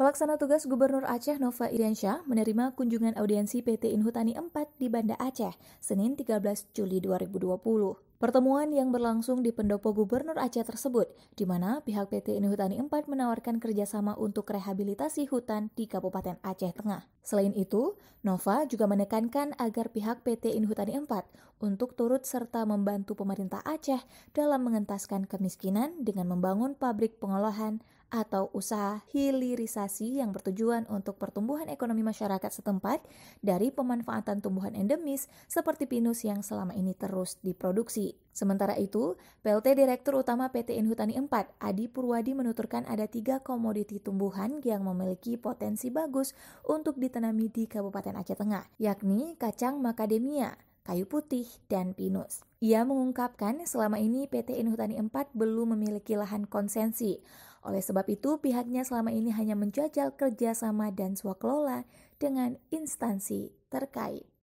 Pelaksana tugas Gubernur Aceh Nova Iriansyah menerima kunjungan audiensi PT Inhutani 4 di Banda Aceh, Senin 13 Juli 2020. Pertemuan yang berlangsung di pendopo Gubernur Aceh tersebut, di mana pihak PT Inhutani 4 menawarkan kerjasama untuk rehabilitasi hutan di Kabupaten Aceh Tengah. Selain itu, Nova juga menekankan agar pihak PT Inhutani 4 untuk turut serta membantu pemerintah Aceh dalam mengentaskan kemiskinan dengan membangun pabrik pengolahan atau usaha hilirisasi yang bertujuan untuk pertumbuhan ekonomi masyarakat setempat dari pemanfaatan tumbuhan endemis seperti pinus yang selama ini terus diproduksi. Sementara itu, PLT Direktur Utama PT Inhutani 4, Adi Purwadi menuturkan ada tiga komoditi tumbuhan yang memiliki potensi bagus untuk ditanami di Kabupaten Aceh Tengah, yakni kacang macadamia, kayu putih, dan pinus. Ia mengungkapkan selama ini PT Inhutani 4 belum memiliki lahan konsensi. Oleh sebab itu, pihaknya selama ini hanya menjajal kerjasama dan swakelola dengan instansi terkait.